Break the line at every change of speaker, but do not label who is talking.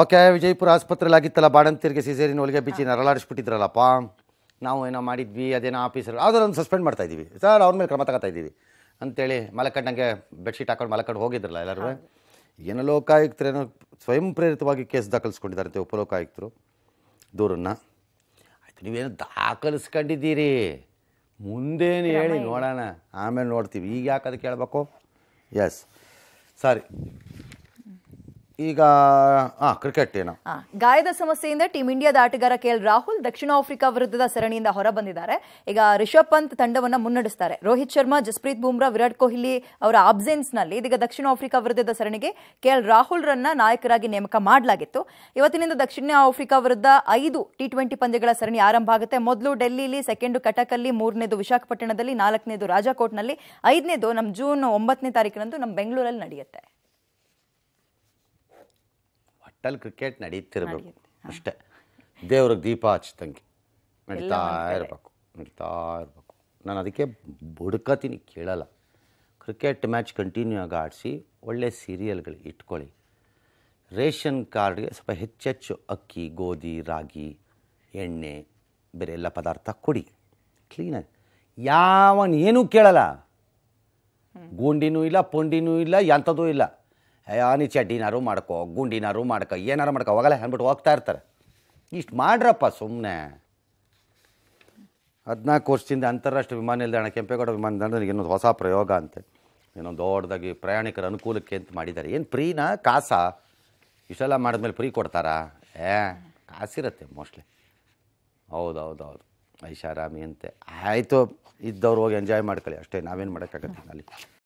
okay Vijayapura ಆಗಿತ್ತಲ್ಲ ಬಾಣಂತಿರ್ಗೆ ಸಿಸೇರಿನ ಒಳಗೆ ಬಿಚ್ಚಿ ನರಳಾಡಿಸ್ಬಿಟ್ಟಿದ್ರಲ್ಲಪ್ಪ ನಾವು ಏನೋ ಮಾಡಿದ್ವಿ ಅದೇನೋ ಆಫೀಸರ್ ಒಂದು ಸಸ್ಪೆಂಡ್ ಮಾಡ್ತಾ ಇದ್ದೀವಿ ಸರ್ ಅವ್ರ ಮೇಲೆ ಕ್ರಮ ತಗೋತಾ ಇದ್ದೀವಿ ಅಂತೇಳಿ ಮಲಕಂಡಂಗೆ ಬೆಡ್ಶೀಟ್ ಹಾಕೊಂಡು ಮಲಕಂಡು ಹೋಗಿದ್ರಲ್ಲ ಎಲ್ಲರೂ ಏನೋ ಲೋಕಾಯುಕ್ತರೇನೋ ಸ್ವಯಂ ಪ್ರೇರಿತವಾಗಿ ಕೇಸ್ ದಾಖಲಿಸ್ಕೊಂಡಿದ್ದಾರಂತೆ ಉಪಲೋಕಾಯುಕ್ತರು ದೂರನ್ನು ಆಯಿತು ನೀವೇನು ದಾಖಲಿಸ್ಕೊಂಡಿದ್ದೀರಿ ಮುಂದೇನು ಹೇಳಿ ನೋಡೋಣ ಆಮೇಲೆ ನೋಡ್ತೀವಿ ಈಗ ಯಾಕೆ ಅದಕ್ಕೆ ಹೇಳಬೇಕು ಎಸ್ ಸಾರಿ ಈಗ ಕ್ರಿಕೆಟ್
ಗಾಯದ ಸಮಸ್ಯೆಯಿಂದ ಟೀಂ ಇಂಡಿಯಾದ ಆಟಗಾರ ಕೆ ಎಲ್ ರಾಹುಲ್ ದಕ್ಷಿಣ ಆಫ್ರಿಕಾ ವಿರುದ್ಧದ ಸರಣಿಯಿಂದ ಹೊರ ಬಂದಿದ್ದಾರೆ ಈಗ ರಿಷಬ್ ಪಂತ್ ತಂಡವನ್ನು ಮುನ್ನಡೆಸ್ತಾರೆ ರೋಹಿತ್ ಶರ್ಮಾ ಜಸ್ಪ್ರೀತ್ ಬೂಮ್ರಾ ವಿರಾಟ್ ಕೊಹ್ಲಿ ಅವರ ಆಬ್ಸೆನ್ಸ್ ನಲ್ಲಿ ಇದೀಗ ದಕ್ಷಿಣ ಆಫ್ರಿಕಾ ವಿರುದ್ಧದ ಸರಣಿಗೆ ಕೆ ಎಲ್ ರಾಹುಲ್ ರನ್ನ ನಾಯಕರಾಗಿ ನೇಮಕ ಮಾಡಲಾಗಿತ್ತು ಇವತ್ತಿನಿಂದ ದಕ್ಷಿಣ ಆಫ್ರಿಕಾ ವಿರುದ್ಧ ಐದು ಟಿ ಟ್ವೆಂಟಿ ಪಂದ್ಯಗಳ ಸರಣಿ ಆರಂಭ ಆಗುತ್ತೆ ಮೊದಲು ಡೆಲ್ಲಿಲಿ ಸೆಕೆಂಡು ಕಟಕಲ್ಲಿ ಮೂರನೇದು ವಿಶಾಖಪಟ್ಟಣದಲ್ಲಿ ನಾಲ್ಕನೇದು ರಾಜಕೋಟ್ನಲ್ಲಿ ಐದನೇದು ನಮ್ಮ ಜೂನ್ ಒಂಬತ್ತನೇ ತಾರೀಕಿನಂದು ನಮ್ಮ ಬೆಂಗಳೂರಲ್ಲಿ ನಡೆಯುತ್ತೆ
ಅಷ್ಟಲ್ಲಿ ಕ್ರಿಕೆಟ್ ನಡೀತಿರ್ಬೇಕು ಅಷ್ಟೇ ದೇವ್ರಿಗೆ ದೀಪ ಹಚ್ಚಿದಂಗೆ ನಡೀತಾ ಇರಬೇಕು ನಡೀತಾ ಇರಬೇಕು ನಾನು ಅದಕ್ಕೆ ಬುಡ್ಕತೀನಿ ಕೇಳಲ್ಲ ಕ್ರಿಕೆಟ್ ಮ್ಯಾಚ್ ಕಂಟಿನ್ಯೂ ಆಗಿ ಆಡಿಸಿ ಒಳ್ಳೆ ಸೀರಿಯಲ್ಗಳು ಇಟ್ಕೊಳ್ಳಿ ರೇಷನ್ ಕಾರ್ಡ್ಗೆ ಸ್ವಲ್ಪ ಹೆಚ್ಚೆಚ್ಚು ಅಕ್ಕಿ ಗೋಧಿ ರಾಗಿ ಎಣ್ಣೆ ಬೇರೆ ಎಲ್ಲ ಪದಾರ್ಥ ಕೊಡಿ ಕ್ಲೀನಾಗಿ ಯಾವ ಏನೂ ಕೇಳಲ್ಲ ಗೂಂಡಿನೂ ಇಲ್ಲ ಪೊಂಡಿನೂ ಇಲ್ಲ ಎಂಥದೂ ಇಲ್ಲ ನೀ ಚಡ್ಡಿನಾರು ಮಾಡ್ಕೋ ಗುಂಡಿನಾರು ಮಾಡ್ಕೊ ಏನಾರು ಮಾಡ್ಕೊ ಹೋಗಲ್ಲ ಅಂದ್ಬಿಟ್ಟು ಹೋಗ್ತಾ ಇರ್ತಾರೆ ಇಷ್ಟು ಮಾಡ್ರಪ್ಪ ಸುಮ್ಮನೆ ಹದಿನಾಲ್ಕು ವರ್ಷದಿಂದ ಅಂತಾರಾಷ್ಟ್ರೀಯ ವಿಮಾನ ನಿಲ್ದಾಣ ಕೆಂಪೇಗೌಡ ವಿಮಾನ ನಿಲ್ದಾಣ ಇನ್ನೊಂದು ಹೊಸ ಪ್ರಯೋಗ ಅಂತೆ ಇನ್ನೊಂದು ದೊಡ್ಡದಾಗಿ ಪ್ರಯಾಣಿಕರ ಅನುಕೂಲಕ್ಕೆ ಅಂತ ಮಾಡಿದ್ದಾರೆ ಏನು ಫ್ರೀನಾ ಕಾಸಾ ಇಷ್ಟೆಲ್ಲ ಮಾಡಿದ್ಮೇಲೆ ಫ್ರೀ ಕೊಡ್ತಾರಾ ಏ ಕಾಸಿರುತ್ತೆ ಮೋಸ್ಟ್ಲಿ ಹೌದೌದು ಹೌದು ಐಷಾರಾಮಿ ಅಂತೆ ಆಯಿತು ಇದ್ದವ್ರು ಹೋಗಿ ಎಂಜಾಯ್ ಮಾಡ್ಕೊಳ್ಳಿ ಅಷ್ಟೇ ನಾವೇನು ಮಾಡೋಕ್ಕಾಗತ್ತೆ ಅಲ್ಲಿ